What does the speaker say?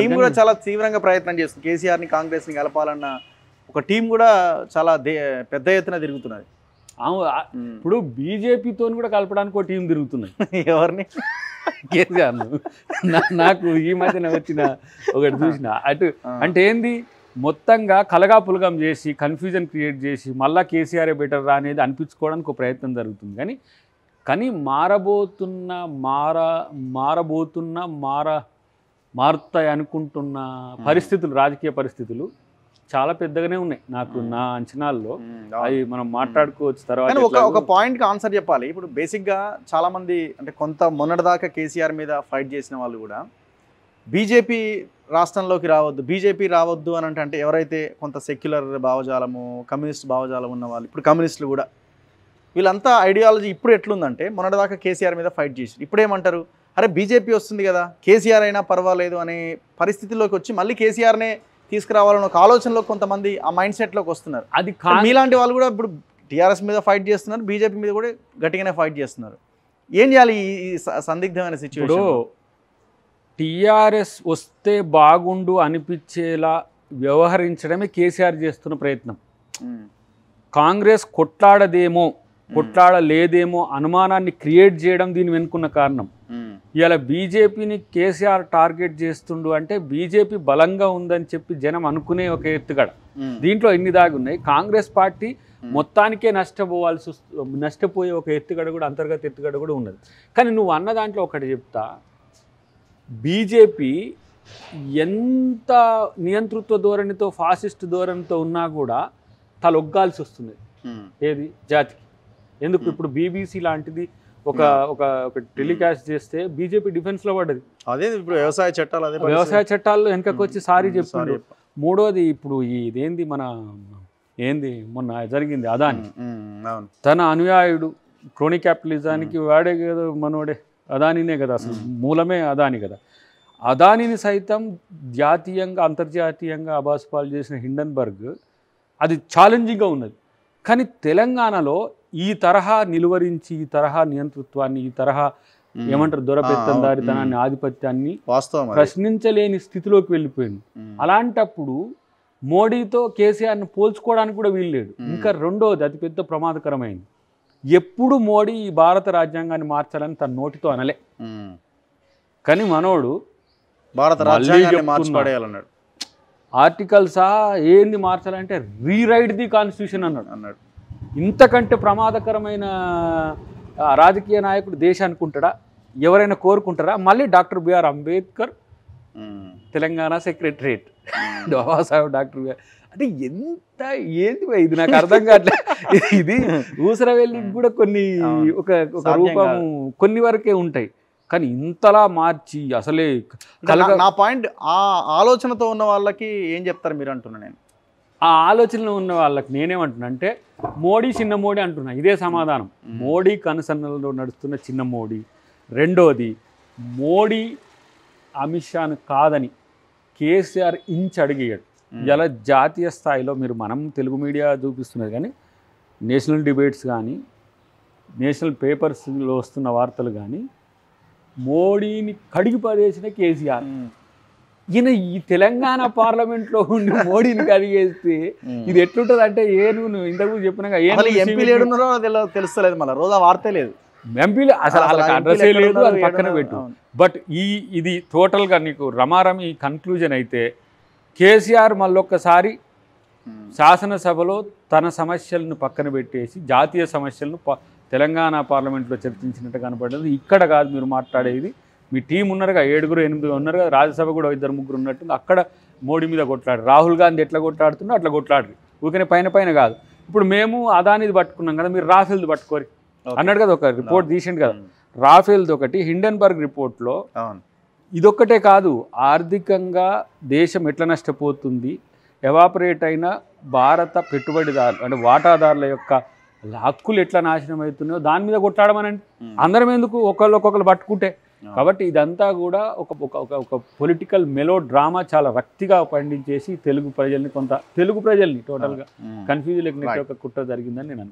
team కూడా చాలా తీవ్రంగా ప్రయత్నం చేస్తుంది కాంగ్రెస్ ని కలపాలన్న ఒక టీం కూడా చాలా పెద్ద ఎత్తున తిరుగుతున్నది ఇప్పుడు బీజేపీతో కూడా కలపడానికి ఒక టీం తిరుగుతున్నది ఎవరిని కేసీఆర్ నాకు ఈ మధ్యన వచ్చిన ఒకటి చూసిన అటు అంటే ఏంది మొత్తంగా కలగా పులగం చేసి కన్ఫ్యూజన్ క్రియేట్ చేసి మళ్ళీ కేసీఆర్ బెటర్ రా అనేది అనిపించుకోవడానికి ఒక ప్రయత్నం జరుగుతుంది కానీ కానీ మారబోతున్న మార మారబోతున్న మార మారుతాయి అనుకుంటున్న పరిస్థితులు రాజకీయ పరిస్థితులు చాలా పెద్దగానే ఉన్నాయి నాకు నా అంచనాల్లో అవి మనం మాట్లాడుకోవచ్చు తర్వాత ఒక ఒక పాయింట్కి ఆన్సర్ చెప్పాలి ఇప్పుడు బేసిక్గా చాలామంది అంటే కొంత మొన్నటిదాకా కేసీఆర్ మీద ఫైట్ చేసిన వాళ్ళు కూడా బీజేపీ రాష్ట్రంలోకి రావద్దు బీజేపీ రావద్దు అని అంటే ఎవరైతే కొంత సెక్యులర్ భావజాలము కమ్యూనిస్ట్ భావజాలం ఉన్న వాళ్ళు ఇప్పుడు కమ్యూనిస్టులు కూడా వీళ్ళంతా ఐడియాలజీ ఇప్పుడు ఎట్లుందంటే మొన్నటిదాకా కేసీఆర్ మీద ఫైట్ చేసి ఇప్పుడేమంటారు అరే బీజేపీ వస్తుంది కదా కేసీఆర్ అయినా పర్వాలేదు అనే పరిస్థితిలోకి వచ్చి మళ్ళీ కేసీఆర్నే తీసుకురావాలని ఒక ఆలోచనలో కొంతమంది ఆ మైండ్ సెట్లోకి వస్తున్నారు అది మీలాంటి వాళ్ళు కూడా ఇప్పుడు టీఆర్ఎస్ మీద ఫైట్ చేస్తున్నారు బీజేపీ మీద కూడా గట్టిగానే ఫైట్ చేస్తున్నారు ఏం చేయాలి ఈ సందిగ్ధమైన సిచ్యువేషన్ టీఆర్ఎస్ వస్తే బాగుండు అనిపించేలా వ్యవహరించడమే కేసీఆర్ చేస్తున్న ప్రయత్నం కాంగ్రెస్ కొట్లాడదేమో కొట్లాడలేదేమో అనుమానాన్ని క్రియేట్ చేయడం దీని వెనుకున్న కారణం ఇలా బీజేపీని కేసీఆర్ టార్గెట్ చేస్తుండు అంటే బీజేపీ బలంగా ఉందని చెప్పి జనం అనుకునే ఒక ఎత్తుగడ దీంట్లో ఎన్ని దాగి ఉన్నాయి కాంగ్రెస్ పార్టీ మొత్తానికే నష్టపోవాల్సి నష్టపోయే ఒక ఎత్తుగడ కూడా అంతర్గత ఎత్తుగడ కూడా ఉన్నది కానీ నువ్వు అన్న దాంట్లో ఒకటి చెప్తా బీజేపీ ఎంత నియంతృత్వ ధోరణితో ఫాసిస్ట్ ధోరణితో ఉన్నా కూడా తలొగ్గాల్సి వస్తుంది ఏది జాతికి ఎందుకు ఇప్పుడు బీబీసీ లాంటిది ఒక ఒక ఒక టెలికాస్ట్ చేస్తే బీజేపీ డిఫెన్స్ లో పడ్డది అదే ఇప్పుడు వ్యవసాయ చట్టాలు అదే వ్యవసాయ చట్టాలు వెనకకు వచ్చి సారీ చెప్తున్నారు మూడోది ఇప్పుడు ఇదేంది మన ఏంది మొన్న జరిగింది అదాని తన అనుయాయుడు క్రోనీ క్యాపిటలిజానికి వాడే కదా మనోడే అదానినే కదా అసలు మూలమే అదాని కదా అదానిని సైతం జాతీయంగా అంతర్జాతీయంగా అభాస్పాలు చేసిన హిండన్బర్గ్ అది ఛాలెంజింగ్గా ఉన్నది కానీ తెలంగాణలో ఈ తరహా నిలువరించి ఈ తరహా నియంతృత్వాన్ని ఈ తరహా ఏమంటారు దారితనాన్ని ఆధిపత్యాన్ని ప్రశ్నించలేని స్థితిలోకి వెళ్ళిపోయింది అలాంటప్పుడు మోడీతో కేసీఆర్ని పోల్చుకోవడానికి కూడా వీల్లేడు ఇంకా రెండోది అతిపెద్ద ప్రమాదకరమైంది ఎప్పుడు మోడీ ఈ భారత రాజ్యాంగాన్ని మార్చాలని తన నోటితో అనలే కానీ మనోడు భారత రాజ్యాంగాన్ని ఆర్టికల్ సహా ఏంది మార్చాలంటే రీరైడ్ ది కాన్స్టిట్యూషన్ అన్నాడు అన్నాడు ఇంతకంటే ప్రమాదకరమైన రాజకీయ నాయకుడు దేశానికి ఉంటాడా ఎవరైనా కోరుకుంటారా మళ్ళీ doctor B R Ambedkar Telangana secretariat Babasaheb doctor B R అంటే ఎంత ఏంది ఇది నాకు అర్థం కాదు ఇది ఊసరవెల్లికి కూడా కొన్ని ఒక ఒక రూపం కొన్ని వరకే ఉంటాయి కానీ ఇంతలా మార్చి అసలే నా పాయింట్ ఆ ఆలోచనతో ఉన్న వాళ్ళకి ఏం చెప్తారు మీరు అంటున్నా నేను ఆ ఆలోచనలో ఉన్న వాళ్ళకి నేనేమంటున్నా అంటే మోడీ చిన్న మోడీ అంటున్నా ఇదే సమాధానం మోడీ కనుసన్నలలో నడుస్తున్న చిన్న మోడీ రెండోది మోడీ అమిత్ షాను కాదని కేసీఆర్ ఇంచ్ అడిగాడు ఇలా జాతీయ స్థాయిలో మీరు మనం తెలుగు మీడియా చూపిస్తున్నది కానీ నేషనల్ డిబేట్స్ కానీ నేషనల్ పేపర్స్లో వస్తున్న వార్తలు కానీ మోడీని కడిగి పడేసిన కేసీఆర్ ఈయన ఈ తెలంగాణ పార్లమెంట్ లో ఉండి మోడీని కలిగేస్తే ఇది ఎట్లుంటది అంటే ఏ నువ్వు ఇంతకు చెప్పిన తెలుస్తలేదు మళ్ళీ రోజా వార్తే లేదు ఎంపీలు అసలు వాళ్ళకి అడ్రస్ లేదు అది పక్కన పెట్టు బట్ ఈ ఇది టోటల్గా నీకు రమారమి కన్క్లూజన్ అయితే కేసీఆర్ మళ్ళొక్కసారి శాసనసభలో తన సమస్యలను పక్కన పెట్టేసి జాతీయ సమస్యలను తెలంగాణ పార్లమెంట్లో చర్చించినట్టు కనపడలేదు ఇక్కడ కాదు మీరు మాట్లాడేది మీ టీం ఉన్నారుగా ఏడుగురు ఎనిమిది కదా రాజ్యసభ కూడా ఇద్దరు ముగ్గురు ఉన్నట్టుంది అక్కడ మోడీ మీద కొట్లాడు రాహుల్ గాంధీ ఎట్లా కొట్లాడుతుందో అట్లా కొట్లాడరు ఊరికనే పైన పైన కాదు ఇప్పుడు మేము అదానిది పట్టుకున్నాం కదా మీరు రాఫెల్ది పట్టుకోరు అన్నాడు కదా ఒక రిపోర్ట్ తీసిండు కదా రాఫెల్ది ఒకటి హిండెన్బర్గ్ రిపోర్ట్లో ఇదొక్కటే కాదు ఆర్థికంగా దేశం ఎట్లా నష్టపోతుంది ఎవాపరేట్ అయిన భారత పెట్టుబడిదారులు అంటే వాటాదారుల యొక్క హక్కులు ఎట్లా నాశనం అవుతున్నాయో దాని మీద కొట్లాడమనండి అందరం ఎందుకు ఒకళ్ళు ఒక్కొక్కరు పట్టుకుంటే కాబట్టి ఇదంతా కూడా ఒక ఒక ఒక పొలిటికల్ మెలో డ్రామా చాలా రక్తిగా పండించేసి తెలుగు ప్రజల్ని కొంత తెలుగు ప్రజల్ని టోటల్గా కన్ఫ్యూజ్ లేకుండా ఒక కుట్ర జరిగిందని నేను